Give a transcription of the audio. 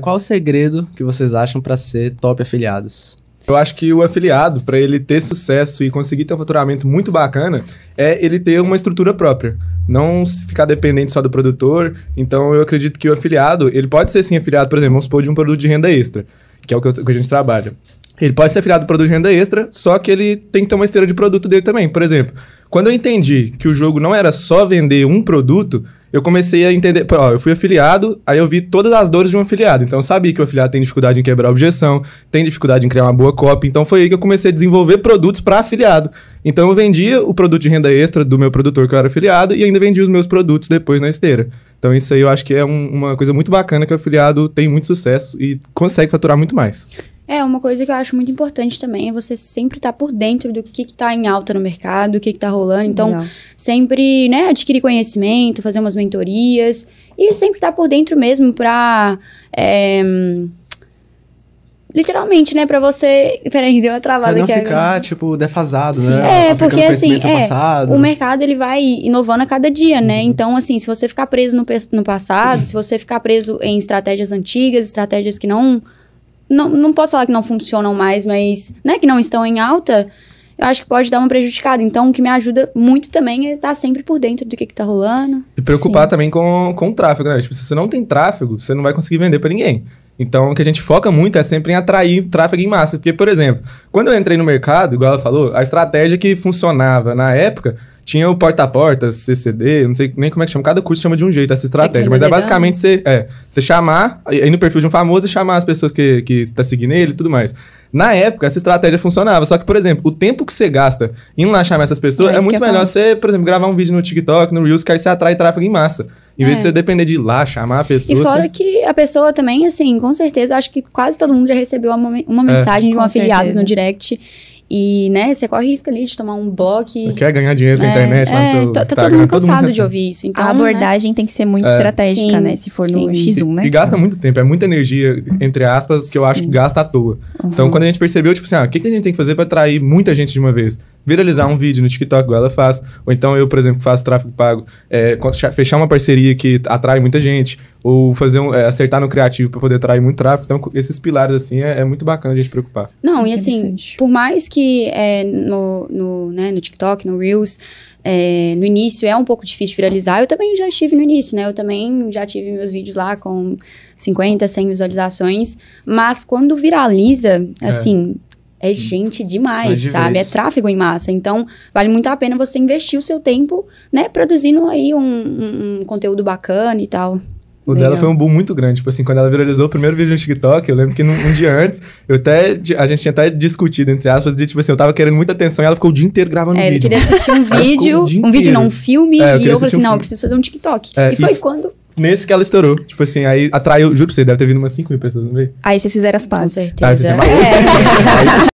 Qual o segredo que vocês acham para ser top afiliados? Eu acho que o afiliado, para ele ter sucesso e conseguir ter um faturamento muito bacana, é ele ter uma estrutura própria. Não ficar dependente só do produtor. Então, eu acredito que o afiliado, ele pode ser sim afiliado, por exemplo, vamos supor, de um produto de renda extra, que é o que, que a gente trabalha. Ele pode ser afiliado para produto de renda extra, só que ele tem que ter uma esteira de produto dele também. Por exemplo, quando eu entendi que o jogo não era só vender um produto, eu comecei a entender. Ó, eu fui afiliado, aí eu vi todas as dores de um afiliado. Então eu sabia que o afiliado tem dificuldade em quebrar objeção, tem dificuldade em criar uma boa cópia. Então foi aí que eu comecei a desenvolver produtos para afiliado. Então eu vendia o produto de renda extra do meu produtor que eu era afiliado e ainda vendia os meus produtos depois na esteira. Então isso aí eu acho que é um, uma coisa muito bacana que o afiliado tem muito sucesso e consegue faturar muito mais. É, uma coisa que eu acho muito importante também é você sempre estar tá por dentro do que está em alta no mercado, o que está rolando. Então, Legal. sempre né, adquirir conhecimento, fazer umas mentorias e sempre estar tá por dentro mesmo para. É, literalmente, né, para você, peraí, deu uma travada pra não aqui. ficar agora. tipo defasado, né? É, porque assim, é, o mercado ele vai inovando a cada dia, né? uhum. né? Então, assim, se você ficar preso no, no passado, uhum. se você ficar preso em estratégias antigas, estratégias que não não, não posso falar que não funcionam mais, mas né, que não estão em alta, eu acho que pode dar uma prejudicada. Então, o que me ajuda muito também é estar sempre por dentro do que, que tá rolando. E preocupar Sim. também com, com o tráfego, né? Tipo, se você não tem tráfego, você não vai conseguir vender para ninguém. Então, o que a gente foca muito é sempre em atrair tráfego em massa. Porque, por exemplo, quando eu entrei no mercado, igual ela falou, a estratégia que funcionava na época tinha o porta-a-porta, CCD, não sei nem como é que chama. Cada curso chama de um jeito essa estratégia. É mas é basicamente você, é, você chamar, aí no perfil de um famoso, chamar as pessoas que, que está seguindo ele e tudo mais. Na época, essa estratégia funcionava. Só que, por exemplo, o tempo que você gasta indo lá chamar essas pessoas é, é muito melhor falar. você, por exemplo, gravar um vídeo no TikTok, no Reels, que aí você atrai tráfego em massa. Em é. vez de você depender de ir lá, chamar a pessoa. E fora você... que a pessoa também, assim, com certeza, acho que quase todo mundo já recebeu uma, uma é. mensagem é. de um afiliado certeza. no direct e, né, você corre risco ali de tomar um bloco. Quer ganhar dinheiro na é, internet, lá né, no é, seu tá, todo mundo cansado todo mundo de ouvir isso. Então, a né? abordagem né? tem que ser muito é. estratégica, sim, né? Se for sim. no X1, né? E, e, gasta muito tempo, é muita energia, entre aspas, que eu sim. acho que gasta à toa. Então, uhum. Então, quando a gente percebeu, tipo assim, ah, o que, que a gente tem que fazer para atrair muita gente de uma vez? viralizar um vídeo no TikTok, igual ela faz. Ou então eu, por exemplo, faço tráfego pago, é, fechar uma parceria que atrai muita gente, ou fazer um, é, acertar no criativo para poder atrair muito tráfego. Então, esses pilares, assim, é, é muito bacana a gente preocupar. Não, e é assim, por mais que é, no, no, né, no TikTok, no Reels, é, no início é um pouco difícil viralizar. Eu também já estive no início, né? Eu também já tive meus vídeos lá com 50, 100 visualizações. Mas quando viraliza, é. assim, é hum. gente demais, sabe? é tráfego em massa. Então, vale muito a pena você investir o seu tempo, né? Produzindo aí um, um, conteúdo bacana e tal. O Legal. dela foi um boom muito grande. Tipo assim, quando ela viralizou o primeiro vídeo no TikTok, eu lembro que num, um dia antes, eu até, a gente tinha até discutido, entre aspas, de tipo assim, eu tava querendo muita atenção e ela ficou o dia inteiro gravando é, vídeo. É, queria assistir um vídeo, um vídeo não, um filme, é, eu e eu falei assim, um não, eu preciso fazer um TikTok. É, e, e foi quando... Nesse que ela estourou. Tipo assim, aí atraiu, juro pra você, deve ter vindo umas 5 mil pessoas, não veio? Aí vocês fizeram as pazes. Com certeza. Aí,